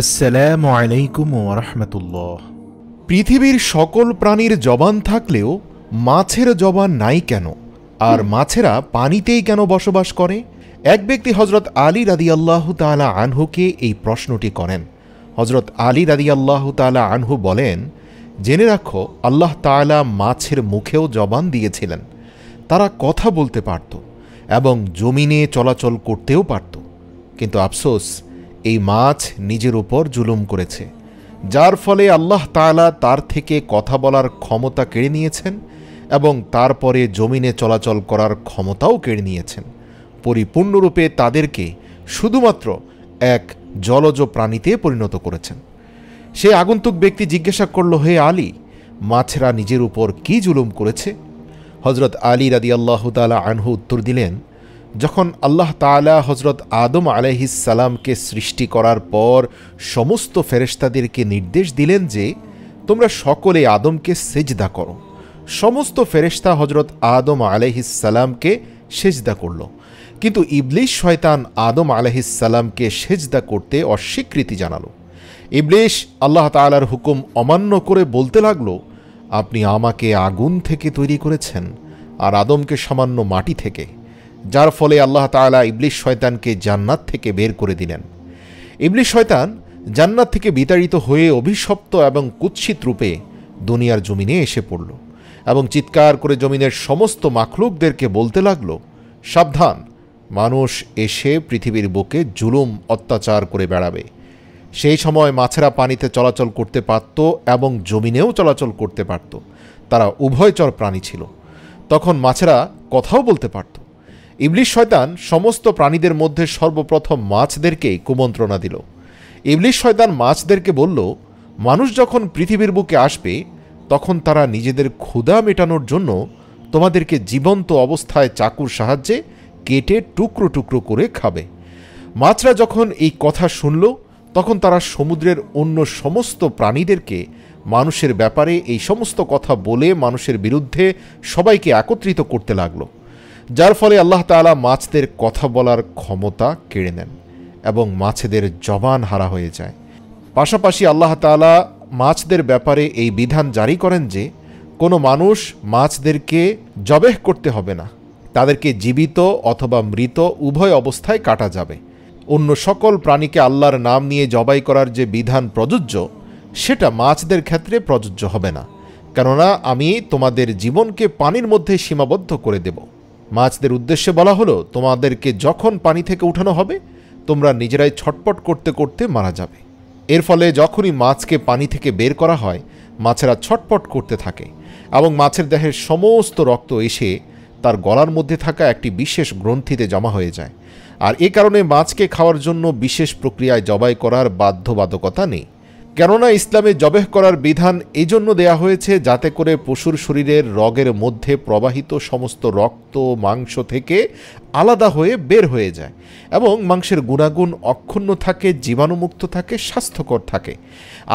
আসসালামু আলাইকুম রহমতুল্লাহ পৃথিবীর সকল প্রাণীর জবান থাকলেও মাছের জবান নাই কেন আর মাছেরা পানিতেই কেন বসবাস করে এক ব্যক্তি হজরত আলী রাদি আল্লাহ তালা আনহুকে এই প্রশ্নটি করেন হজরত আলী রাদি আল্লাহ তালা আনহু বলেন জেনে রাখো আল্লাহ তালা মাছের মুখেও জবান দিয়েছিলেন তারা কথা বলতে পারত এবং জমিনে চলাচল করতেও পারত কিন্তু আফসোস এই মাছ নিজের উপর জুলুম করেছে যার ফলে আল্লাহ তালা তার থেকে কথা বলার ক্ষমতা কেড়ে নিয়েছেন এবং তারপরে জমিনে চলাচল করার ক্ষমতাও কেড়ে নিয়েছেন পরিপূর্ণরূপে তাদেরকে শুধুমাত্র এক জলজ প্রাণীতে পরিণত করেছেন সে আগন্তুক ব্যক্তি জিজ্ঞাসা করল হে আলী মাছেরা নিজের উপর কি জুলুম করেছে হজরত আলী রাদি আল্লাহ তালা আনহু উত্তর দিলেন যখন আল্লাহ তালা হজরত আদম সালামকে সৃষ্টি করার পর সমস্ত ফেরেস্তাদেরকে নির্দেশ দিলেন যে তোমরা সকলে আদমকে সেজদা করো সমস্ত ফেরেস্তা হজরত আদম সালামকে সেজদা করল কিন্তু ইবলিস শয়তান আদম সালামকে সেজদা করতে অস্বীকৃতি জানালো ইবলিস আল্লাহ তালার হুকুম অমান্য করে বলতে লাগল আপনি আমাকে আগুন থেকে তৈরি করেছেন আর আদমকে সামান্য মাটি থেকে যার ফলে আল্লাহ তালা ইবলিশ শয়তানকে জান্নাত থেকে বের করে দিলেন ইবলিশ শয়তান জান্নাত থেকে বিতাড়িত হয়ে অভিশপ্ত এবং কুৎসিত রূপে দুনিয়ার জমিনে এসে পড়ল এবং চিৎকার করে জমিনের সমস্ত মাখলুকদেরকে বলতে লাগল সাবধান মানুষ এসে পৃথিবীর বুকে জুলুম অত্যাচার করে বেড়াবে সেই সময় মাছেরা পানিতে চলাচল করতে পারত এবং জমিনেও চলাচল করতে পারত তারা উভয়চর প্রাণী ছিল তখন মাছেরা কথাও বলতে পারত ইবলিশ শয়তান সমস্ত প্রাণীদের মধ্যে সর্বপ্রথম মাছদেরকেই কুমন্ত্রণা দিল ইবলিশ শয়তান মাছদেরকে বলল মানুষ যখন পৃথিবীর বুকে আসবে তখন তারা নিজেদের ক্ষুধা মেটানোর জন্য তোমাদেরকে জীবন্ত অবস্থায় চাকুর সাহায্যে কেটে টুকরো টুকরো করে খাবে মাছরা যখন এই কথা শুনল তখন তারা সমুদ্রের অন্য সমস্ত প্রাণীদেরকে মানুষের ব্যাপারে এই সমস্ত কথা বলে মানুষের বিরুদ্ধে সবাইকে একত্রিত করতে লাগলো যার ফলে আল্লাহ তালা মাছদের কথা বলার ক্ষমতা কেড়ে নেন এবং মাছেদের জবান হারা হয়ে যায় পাশাপাশি আল্লাহ তালা মাছদের ব্যাপারে এই বিধান জারি করেন যে কোনো মানুষ মাছদেরকে জবেহ করতে হবে না তাদেরকে জীবিত অথবা মৃত উভয় অবস্থায় কাটা যাবে অন্য সকল প্রাণীকে আল্লাহর নাম নিয়ে জবাই করার যে বিধান প্রযোজ্য সেটা মাছদের ক্ষেত্রে প্রযোজ্য হবে না কেননা আমি তোমাদের জীবনকে পানির মধ্যে সীমাবদ্ধ করে দেবো মাছদের উদ্দেশ্যে বলা হলো তোমাদেরকে যখন পানি থেকে উঠানো হবে তোমরা নিজেরাই ছটপট করতে করতে মারা যাবে এর ফলে যখনই মাছকে পানি থেকে বের করা হয় মাছেরা ছটপট করতে থাকে এবং মাছের দেহের সমস্ত রক্ত এসে তার গলার মধ্যে থাকা একটি বিশেষ গ্রন্থিতে জমা হয়ে যায় আর এ কারণে মাছকে খাওয়ার জন্য বিশেষ প্রক্রিয়ায় জবাই করার বাধ্যবাধকতা নেই কেননা ইসলামে জবেহ করার বিধান এই জন্য দেয়া হয়েছে যাতে করে পশুর শরীরের রগের মধ্যে প্রবাহিত সমস্ত রক্ত মাংস থেকে আলাদা হয়ে বের হয়ে যায় এবং মাংসের গুণাগুণ অক্ষুণ্ণ থাকে জীবাণুমুক্ত থাকে স্বাস্থ্যকর থাকে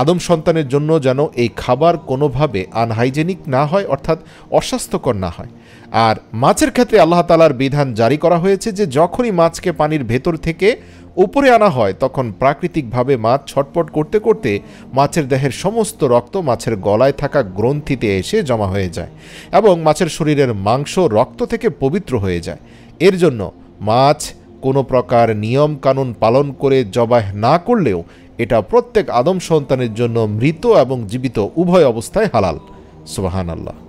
আদম সন্তানের জন্য যেন এই খাবার কোনোভাবে আনহাইজেনিক না হয় অর্থাৎ অস্বাস্থ্যকর না হয় আর মাছের ক্ষেত্রে আল্লাহ তালার বিধান জারি করা হয়েছে যে যখনই মাছকে পানির ভেতর থেকে উপরে আনা হয় তখন প্রাকৃতিকভাবে মাছ ছটপট করতে করতে মাছের দেহের সমস্ত রক্ত মাছের গলায় থাকা গ্রন্থিতে এসে জমা হয়ে যায় এবং মাছের শরীরের মাংস রক্ত থেকে পবিত্র হয়ে যায় এর জন্য মাছ কোনো প্রকার নিয়ম কানুন পালন করে জবাই না করলেও এটা প্রত্যেক আদম সন্তানের জন্য মৃত এবং জীবিত উভয় অবস্থায় হালাল সুবাহান আল্লাহ